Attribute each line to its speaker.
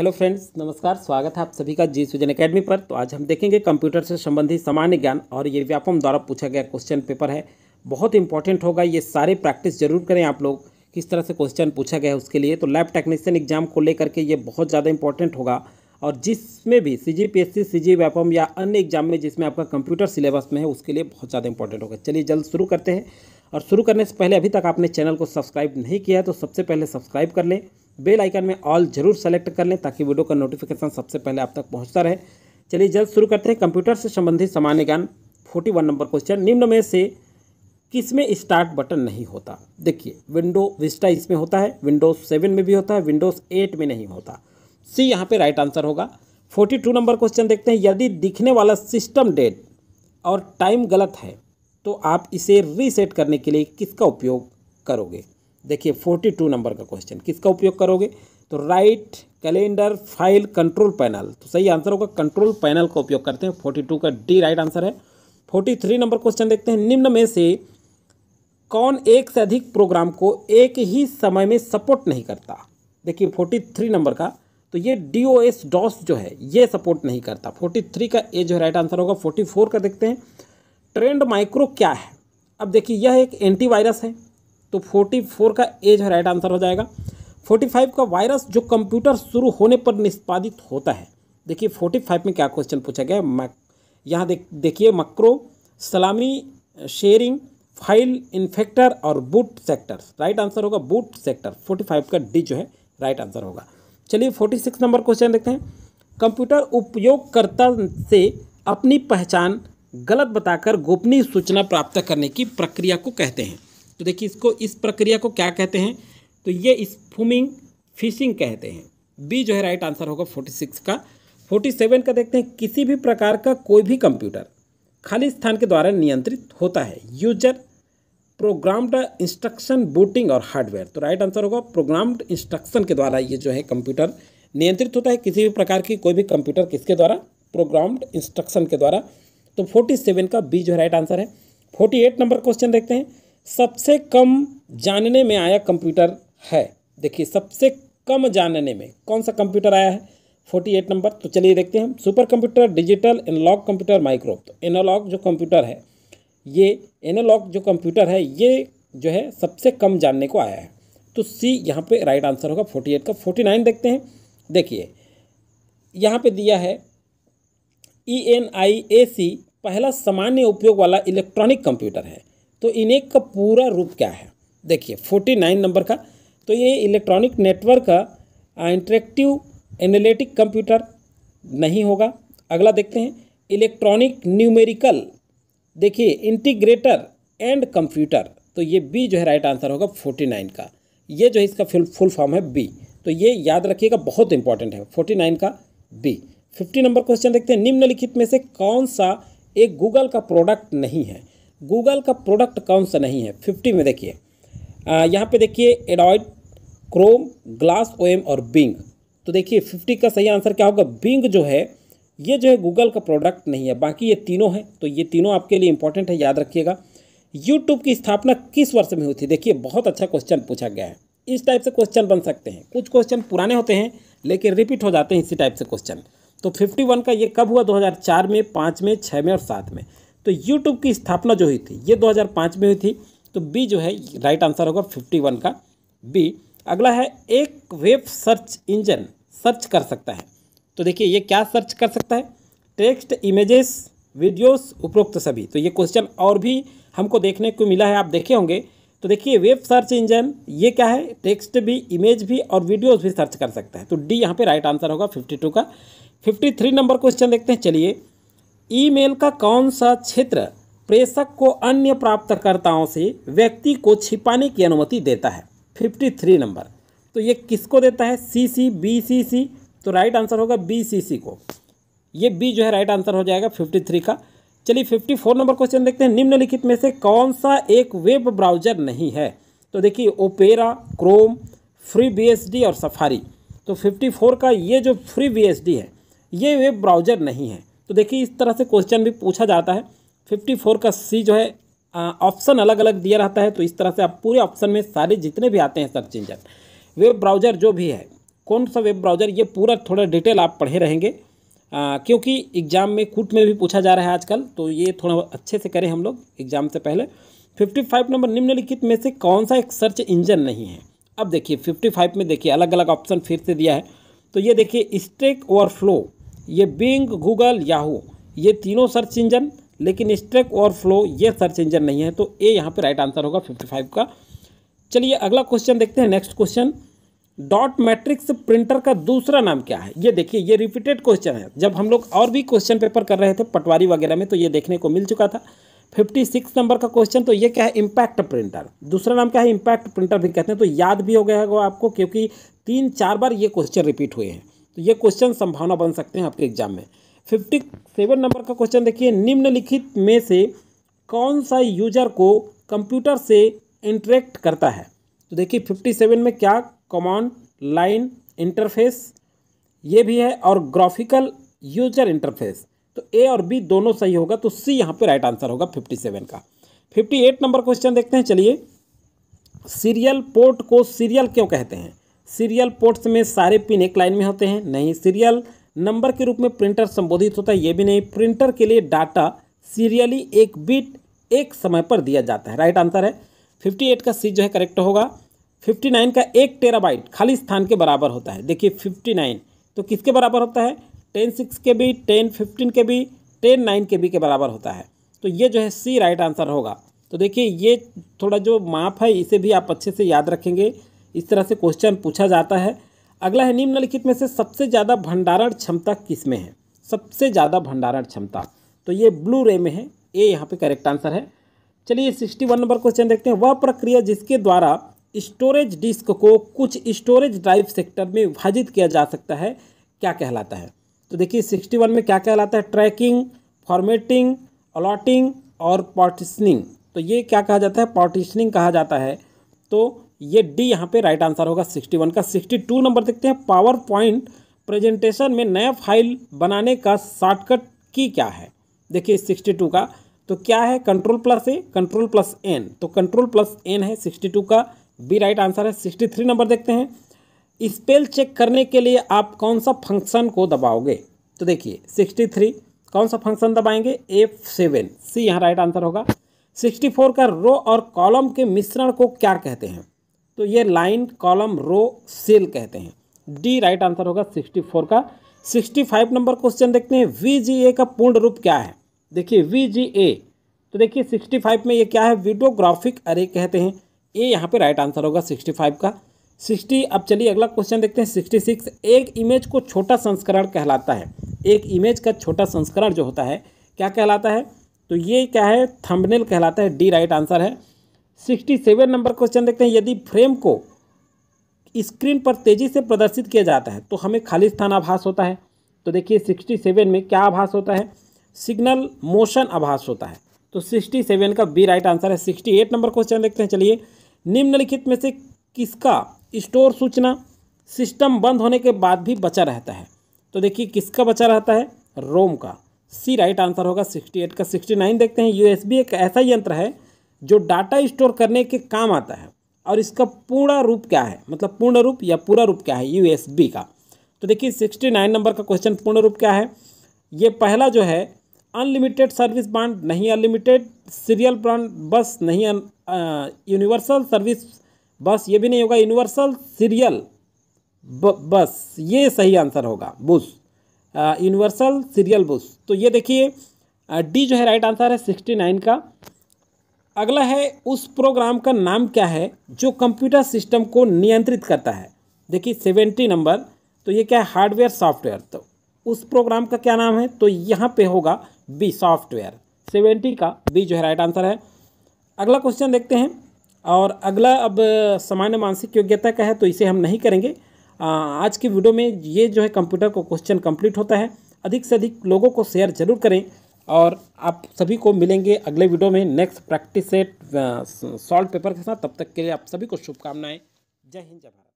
Speaker 1: hello friends नमस्कार स्वागत है आप सभी का जी सुजन एकेडमी पर तो आज हम देखेंगे कंप्यूटर से संबंधित सामान्य ज्ञान और ये व्यापम द्वारा पूछा गया क्वेश्चन पेपर है बहुत इंपॉर्टेंट होगा ये सारे प्रैक्टिस जरूर करें आप लोग किस तरह से क्वेश्चन पूछा गया है उसके लिए तो लैब टेक्नीशियन एग्जाम को लेकर के ये बहुत ज़्यादा इंपॉर्टेंट होगा और जिसमें भी C G P S C C G Vyapam या अन्य एग्जाम में जिसमें आपका कंप्यूटर सिलेबस में है उसके लिए बहुत ज़्यादा इंपॉर्टेंट होगा चलिए जल्द शुरू करते हैं और शुरू करने से पहले अभी तक आपने चैनल को सब्सक्राइब नहीं किया तो सबसे पहले सब्सक्राइब कर लें बेल आइकन में ऑल जरूर सेलेक्ट कर लें ताकि वीडियो का नोटिफिकेशन सबसे पहले आप तक पहुंचता रहे चलिए जल्द शुरू करते हैं कंप्यूटर से संबंधित सामान्य ज्ञान फोर्टी वन नंबर क्वेश्चन निम्न में से किसमें स्टार्ट बटन नहीं होता देखिए विंडो विस्टा इसमें होता है विंडोज़ सेवन में भी होता है विंडोज़ एट में नहीं होता सी यहाँ पर राइट आंसर होगा फोर्टी टू नंबर क्वेश्चन देखते हैं यदि दिखने वाला सिस्टम डेट और टाइम गलत है तो आप इसे रीसेट करने के लिए किसका उपयोग करोगे देखिए फोर्टी टू नंबर का क्वेश्चन किसका उपयोग करोगे तो right calendar file control panel तो सही आंसर होगा कंट्रोल पैनल का उपयोग करते हैं फोर्टी टू का डी राइट आंसर है फोर्टी थ्री नंबर क्वेश्चन देखते हैं निम्न में से कौन एक से अधिक प्रोग्राम को एक ही समय में सपोर्ट नहीं करता देखिए फोर्टी थ्री नंबर का तो ये डी ओ एस डॉस जो है ये सपोर्ट नहीं करता फोर्टी थ्री का ए जो है राइट आंसर होगा फोर्टी फोर का देखते हैं ट्रेंड माइक्रो क्या है अब देखिए यह एक एंटीवायरस है तो 44 का एज राइट आंसर हो जाएगा 45 का वायरस जो कंप्यूटर शुरू होने पर निष्पादित होता है देखिए 45 में क्या क्वेश्चन पूछा गया मैक यहाँ देख देखिए मक्रो सलामी शेयरिंग फाइल इन्फेक्टर और बूट सेक्टर राइट आंसर होगा बूट सेक्टर 45 का डी जो है राइट आंसर होगा चलिए 46 नंबर क्वेश्चन देखते हैं कंप्यूटर उपयोगकर्ता से अपनी पहचान गलत बताकर गोपनीय सूचना प्राप्त करने की प्रक्रिया को कहते हैं तो देखिए इसको इस प्रक्रिया को क्या कहते हैं तो ये स्फूमिंग फिशिंग कहते हैं बी जो है राइट आंसर होगा फोर्टी सिक्स का फोर्टी सेवन का देखते हैं किसी भी प्रकार का कोई भी कंप्यूटर खाली स्थान के द्वारा नियंत्रित होता है यूजर प्रोग्राम्ड इंस्ट्रक्शन बूटिंग और हार्डवेयर तो राइट आंसर होगा प्रोग्राम्ड इंस्ट्रक्शन के द्वारा ये जो है कंप्यूटर नियंत्रित होता है किसी भी प्रकार की कोई भी कंप्यूटर किसके द्वारा प्रोग्राम्ड इंस्ट्रक्शन के द्वारा तो फोर्टी सेवन का बी जो है राइट आंसर है फोर्टी एट नंबर क्वेश्चन देखते हैं सबसे कम जानने में आया कंप्यूटर है देखिए सबसे कम जानने में कौन सा कंप्यूटर आया है फोर्टी एट नंबर तो चलिए देखते हैं super computer digital analogue computer micro तो एनालॉग जो कंप्यूटर है ये एनालॉग जो कंप्यूटर है ये जो है सबसे कम जानने को आया है तो सी यहाँ पे राइट आंसर होगा फोर्टी एट का फोर्टी नाइन देखते हैं देखिए यहाँ पे दिया है ई एन आई ए सी पहला सामान्य उपयोग वाला इलेक्ट्रॉनिक कंप्यूटर है तो इनेक का पूरा रूप क्या है देखिए फोर्टी नाइन नंबर का तो ये इलेक्ट्रॉनिक नेटवर्क का इंटरेक्टिव एनालिटिक कंप्यूटर नहीं होगा अगला देखते हैं इलेक्ट्रॉनिक न्यूमेरिकल देखिए इंटीग्रेटर एंड कंप्यूटर तो ये बी जो है राइट आंसर होगा फोर्टी नाइन का ये जो है इसका फुल फुल फॉर्म है बी तो ये याद रखिएगा बहुत इंपॉर्टेंट है फोर्टी नाइन का बी फिफ्टी नंबर क्वेश्चन देखते हैं निम्नलिखित में से कौन सा एक गूगल का प्रोडक्ट नहीं है गूगल का प्रोडक्ट कौन सा नहीं है फिफ्टी में देखिए यहाँ पे देखिए एडॉइड क्रोम ग्लास ओएम और बिंग तो देखिए फिफ्टी का सही आंसर क्या होगा बिंग जो है ये जो है गूगल का प्रोडक्ट नहीं है बाकी ये तीनों है तो ये तीनों आपके लिए इंपॉर्टेंट है याद रखिएगा यूट्यूब की स्थापना किस वर्ष में हुई थी देखिए बहुत अच्छा क्वेश्चन पूछा गया है इस टाइप से क्वेश्चन बन सकते हैं कुछ क्वेश्चन पुराने होते हैं लेकिन रिपीट हो जाते हैं इसी टाइप से क्वेश्चन तो 51 का ये कब हुआ 2004 में पाँच में छः में और सात में तो यूट्यूब की स्थापना जो हुई थी ये 2005 में हुई थी तो बी जो है राइट आंसर होगा 51 का बी अगला है एक वेब सर्च इंजन सर्च कर सकता है तो देखिए ये क्या सर्च कर सकता है टेक्स्ट इमेजेस वीडियोस उपरोक्त सभी तो ये क्वेश्चन और भी हमको देखने को मिला है आप देखे होंगे तो देखिए वेब सर्च इंजन ये क्या है टेक्स्ट भी इमेज भी और वीडियोस भी सर्च कर सकता है तो डी यहाँ पे राइट आंसर होगा 52 का 53 नंबर क्वेश्चन देखते हैं चलिए ईमेल का कौन सा क्षेत्र प्रेषक को अन्य प्राप्तकर्ताओं से व्यक्ति को छिपाने की अनुमति देता है फिफ्टी थ्री नंबर तो ये किसको देता है सी सी बी सी सी तो राइट आंसर होगा बी सी सी को ये बी जो है राइट आंसर हो जाएगा फिफ्टी थ्री का चलिए फिफ्टी फोर नंबर क्वेश्चन देखते हैं निम्नलिखित में से कौन सा एक वेब ब्राउजर नहीं है तो देखिए ओपेरा क्रोम फ्री बी और सफारी तो फिफ्टी फोर का ये जो फ्री बी है ये वेब ब्राउजर नहीं है तो देखिए इस तरह से क्वेश्चन भी पूछा जाता है फिफ्टी फोर का सी जो है ऑप्शन अलग अलग दिया रहता है तो इस तरह से आप पूरे ऑप्शन में सारे जितने भी आते हैं सर्च इंजन वेब ब्राउज़र जो भी है कौन सा वेब ब्राउज़र ये पूरा थोड़ा डिटेल आप पढ़े रहेंगे आ, क्योंकि एग्ज़ाम में कूट में भी पूछा जा रहा है आजकल तो ये थोड़ा अच्छे से करें हम लोग एग्ज़ाम से पहले फिफ्टी फाइव नंबर निम्नलिखित में से कौन सा एक सर्च इंजन नहीं है अब देखिए फिफ्टी फाइव में देखिए अलग अलग ऑप्शन फिर से दिया है तो ये देखिए स्टेक ओवरफ्लो ये बिंग गूगल याहू ये तीनों सर्च इंजन लेकिन स्ट्रेक और फ्लो ये सर्च इंजन नहीं है तो ए यहाँ पे राइट आंसर होगा 55 का चलिए अगला क्वेश्चन देखते हैं next question dot matrix printer का दूसरा नाम क्या है ये देखिए ये रिपीटेड क्वेश्चन है जब हम लोग और भी क्वेश्चन पेपर कर रहे थे पटवारी वगैरह में तो ये देखने को मिल चुका था फिफ्टी सिक्स नंबर का क्वेश्चन तो ये क्या है इम्पैक्ट प्रिंटर दूसरा नाम क्या है इम्पैक्ट प्रिंटर भी कहते हैं तो याद भी हो गया होगा आपको क्योंकि तीन चार बार ये क्वेश्चन रिपीट हुए हैं तो ये क्वेश्चन संभावना बन सकते हैं आपके एग्जाम में फिफ्टी सेवन नंबर का क्वेश्चन देखिए निम्नलिखित में से कौन सा यूजर को कंप्यूटर से इंटरेक्ट करता है तो देखिए फिफ्टी सेवन में क्या कमांड लाइन इंटरफेस ये भी है और ग्राफिकल यूजर इंटरफेस तो ए और बी दोनों सही होगा तो सी यहाँ पर राइट आंसर होगा फिफ्टी सेवन का फिफ्टी एट नंबर क्वेश्चन देखते हैं चलिए सीरियल पोर्ट को सीरियल क्यों कहते हैं सीरियल पोर्ट्स में सारे पिन एक लाइन में होते हैं नहीं सीरियल नंबर के रूप में प्रिंटर संबोधित होता है ये भी नहीं प्रिंटर के लिए डाटा सीरियली एक बिट एक समय पर दिया जाता है राइट आंसर है 58 का सी जो है करेक्ट होगा 59 का एक टेराबाइट खाली स्थान के बराबर होता है देखिए 59 तो किसके बराबर होता है ten six K B ten fifteen K B ten nine K B के बराबर होता है तो ये जो है सी राइट आंसर होगा तो देखिए ये थोड़ा जो माप है इसे भी आप अच्छे से याद रखेंगे इस तरह से क्वेश्चन पूछा जाता है अगला है निम्नलिखित में से सबसे ज़्यादा भंडारण क्षमता किस में है सबसे ज़्यादा भंडारण क्षमता तो ये ब्लू रे में है ए यहाँ पे करेक्ट आंसर है चलिए सिक्सटी वन नंबर क्वेश्चन देखते हैं वह प्रक्रिया जिसके द्वारा स्टोरेज डिस्क को कुछ स्टोरेज ड्राइव सेक्टर में विभाजित किया जा सकता है क्या कहलाता है तो देखिए सिक्सटी वन में क्या कहलाता है ट्रैकिंग फॉर्मेटिंग अलॉटिंग और पार्टिशनिंग तो ये क्या कहा जाता है पार्टिशनिंग कहा जाता है तो ये डी यहाँ पे राइट आंसर होगा 61 का 62 नंबर देखते हैं पावर पॉइंट प्रेजेंटेशन में नया फाइल बनाने का शॉर्टकट की क्या है देखिए 62 का तो क्या है control plus A control plus N तो कंट्रोल प्लस एन है 62 का बी राइट आंसर है 63 नंबर देखते हैं स्पेल चेक करने के लिए आप कौन सा फंक्शन को दबाओगे तो देखिए थ्री कौन सा फंक्शन दबाएंगे एफ सेवन सी यहाँ राइट आंसर होगा 64 का रो और कॉलम के मिश्रण को क्या कहते हैं तो ये लाइन कॉलम रो सेल कहते हैं डी राइट आंसर होगा सिक्सटी फोर का सिक्सटी फाइव नंबर क्वेश्चन देखते हैं वी का पूर्ण रूप क्या है देखिए वी तो देखिए सिक्सटी फाइव में ये क्या है वीडियोग्राफिक अरे कहते हैं ए यहाँ पे राइट आंसर होगा सिक्सटी फाइव का सिक्सटी अब चलिए अगला क्वेश्चन देखते हैं सिक्सटी सिक्स एक इमेज को छोटा संस्करण कहलाता है एक इमेज का छोटा संस्करण जो होता है क्या कहलाता है तो ये क्या है थंबनेल कहलाता है डी राइट आंसर है सिक्सटी सेवन नंबर क्वेश्चन देखते हैं यदि फ्रेम को स्क्रीन पर तेज़ी से प्रदर्शित किया जाता है तो हमें खाली स्थान आभास होता है तो देखिए सिक्सटी सेवन में क्या आभास होता है सिग्नल मोशन आभास होता है तो सिक्सटी सेवन का बी राइट आंसर है सिक्सटी एट नंबर क्वेश्चन देखते हैं चलिए निम्नलिखित में से किसका स्टोर सूचना सिस्टम बंद होने के बाद भी बचा रहता है तो देखिए किसका बचा रहता है रोम का सी राइट आंसर होगा सिक्सटी एट का सिक्सटी नाइन देखते हैं यूएसबी एक ऐसा यंत्र है जो डाटा स्टोर करने के काम आता है और इसका पूर्ण रूप क्या है मतलब पूर्ण रूप या पूरा रूप क्या है यू का तो देखिए सिक्सटी नाइन नंबर का क्वेश्चन पूर्ण रूप क्या है ये पहला जो है अनलिमिटेड सर्विस बांड नहीं अनलिमिटेड सीरियल ब्रांड बस नहीं यूनिवर्सल सर्विस बस ये भी नहीं होगा यूनिवर्सल सीरियल बस ये सही आंसर होगा बुस यूनिवर्सल सीरियल बुस तो ये देखिए डी जो है राइट आंसर है सिक्सटी नाइन का अगला है उस प्रोग्राम का नाम क्या है जो कंप्यूटर सिस्टम को नियंत्रित करता है देखिए सेवेंटी नंबर तो ये क्या है हार्डवेयर सॉफ्टवेयर तो उस प्रोग्राम का क्या नाम है तो यहाँ पे होगा बी सॉफ्टवेयर सेवेंटी का बी जो है राइट आंसर है अगला क्वेश्चन देखते हैं और अगला अब सामान्य मानसिक योग्यता का है तो इसे हम नहीं करेंगे आज की वीडियो में ये जो है कंप्यूटर का क्वेश्चन कंप्लीट होता है अधिक से अधिक लोगों को शेयर जरूर करें और आप सभी को मिलेंगे अगले वीडियो में next practice set solved paper के साथ तब तक के लिए आप सभी को शुभकामनाएं जय हिंद जय भारत